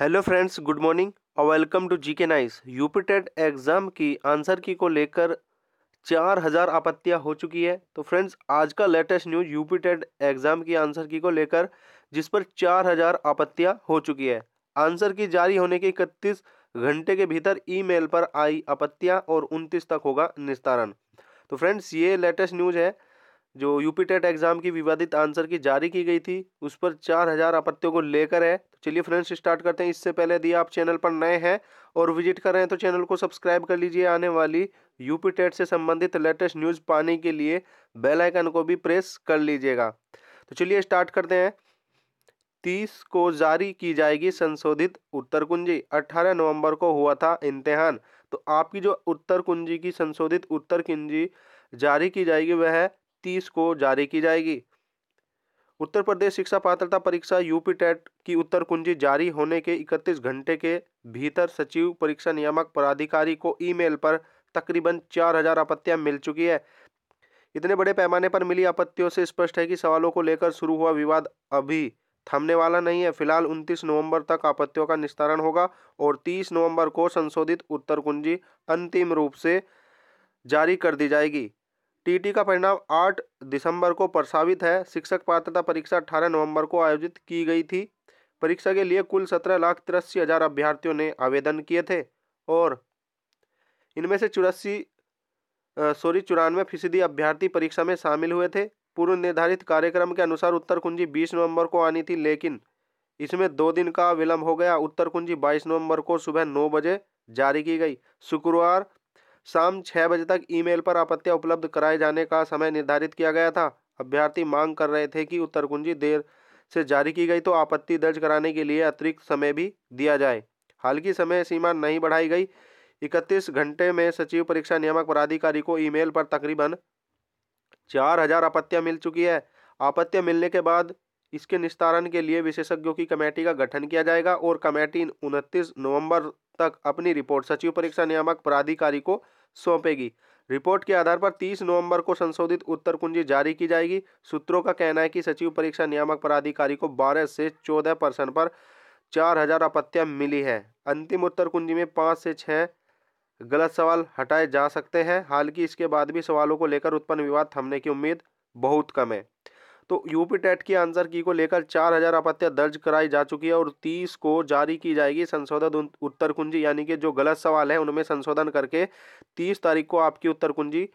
hello friends good morning और welcome to GK nice UP TET exam की answer key को लेकर चार हज़ार आपत्तियाँ हो चुकी है तो फ्रेंड्स आज का latest news UP TET exam की आंसर की को लेकर जिस पर चार हज़ार आपत्तियाँ हो चुकी है आंसर की जारी होने के इकतीस घंटे के भीतर ईमेल पर आई आपत्तियाँ और उनतीस तक होगा निस्तारण तो फ्रेंड्स ये लेटेस्ट न्यूज़ है जो यूपी टेट एग्ज़ाम की विवादित आंसर की जारी की गई थी उस पर चार हज़ार आपत्तियों को लेकर है चलिए फ्रेंड्स स्टार्ट करते हैं इससे पहले यदि आप चैनल पर नए हैं और विजिट कर रहे हैं तो चैनल को सब्सक्राइब कर लीजिए आने वाली यूपी टेट से संबंधित लेटेस्ट न्यूज़ पाने के लिए बेल आइकन को भी प्रेस कर लीजिएगा तो चलिए स्टार्ट करते हैं तीस को जारी की जाएगी संशोधित उत्तर कुंजी अट्ठारह नवंबर को हुआ था इम्तहान तो आपकी जो उत्तर कुंजी की संशोधित उत्तर कुंजी जारी की जाएगी वह तीस को जारी की जाएगी उत्तर प्रदेश शिक्षा पात्रता परीक्षा यूपी टेट की उत्तर कुंजी जारी होने के 31 घंटे के भीतर सचिव परीक्षा नियामक पदाधिकारी को ईमेल पर तकरीबन 4000 आपत्तियां मिल चुकी है इतने बड़े पैमाने पर मिली आपत्तियों से स्पष्ट है कि सवालों को लेकर शुरू हुआ विवाद अभी थमने वाला नहीं है फिलहाल 29 नवंबर तक आपत्तियों का निस्तारण होगा और 30 नवंबर को संशोधित उत्तर कुंजी अंतिम रूप से जारी कर दी जाएगी टीटी का परिणाम 8 दिसंबर को प्रसावित है शिक्षक पात्रता परीक्षा 18 नवंबर को आयोजित की गई थी परीक्षा के लिए कुल सत्रह लाख तिरासी हज़ार अभ्यर्थियों ने आवेदन किए थे और इनमें से चौरासी सॉरी चौरानवे फीसदी अभ्यर्थी परीक्षा में शामिल हुए थे पूर्व निर्धारित कार्यक्रम के अनुसार उत्तर कुंजी बीस नवंबर को आनी थी लेकिन इसमें दो दिन का विलंब हो गया उत्तर कुंजी बाईस नवंबर को सुबह नौ बजे जारी की गई शुक्रवार शाम छः बजे तक ईमेल पर आपत्तियाँ उपलब्ध कराए जाने का समय निर्धारित किया गया था अभ्यर्थी मांग कर रहे थे कि उत्तर कुंजी देर से जारी की गई तो आपत्ति दर्ज कराने के लिए अतिरिक्त समय भी दिया जाए हालांकि समय सीमा नहीं बढ़ाई गई इकतीस घंटे में सचिव परीक्षा नियामक पदाधिकारी को ईमेल पर तकरीबन चार हजार आपत्तियाँ मिल चुकी है आपत्तियाँ मिलने के बाद इसके निस्तारण के लिए विशेषज्ञों की कमेटी का गठन किया जाएगा और कमेटी उनतीस नवंबर तक अपनी रिपोर्ट सचिव परीक्षा नियामक प्राधिकारी को सौंपेगी रिपोर्ट के आधार पर 30 नवंबर को संशोधित उत्तर कुंजी जारी की जाएगी सूत्रों का कहना है कि सचिव परीक्षा नियामक प्राधिकारी को 12 से 14 परसेंट पर 4000 आपत्तियां मिली है अंतिम उत्तर कुंजी में पाँच से छः गलत सवाल हटाए जा सकते हैं हालांकि इसके बाद भी सवालों को लेकर उत्पन्न विवाद थमने की उम्मीद बहुत कम है तो यूपी टेट की आंसर की को लेकर चार हजार आपत्तियाँ दर्ज कराई जा चुकी है और तीस को जारी की जाएगी संशोधन उत्तर कुंजी यानी कि जो गलत सवाल है उनमें संशोधन करके तीस तारीख को आपकी उत्तर कुंजी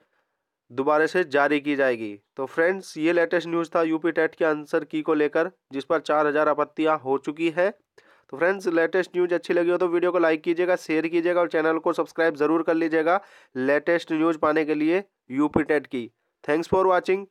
दोबारा से जारी की जाएगी तो फ्रेंड्स ये लेटेस्ट न्यूज़ था यूपी टेट की आंसर की को लेकर जिस पर चार हज़ार आपत्तियाँ हो चुकी है तो फ्रेंड्स लेटेस्ट न्यूज़ अच्छी लगी हो तो वीडियो को लाइक कीजिएगा शेयर कीजिएगा और चैनल को सब्सक्राइब ज़रूर कर लीजिएगा लेटेस्ट न्यूज़ पाने के लिए यूपी टेट की थैंक्स फॉर वॉचिंग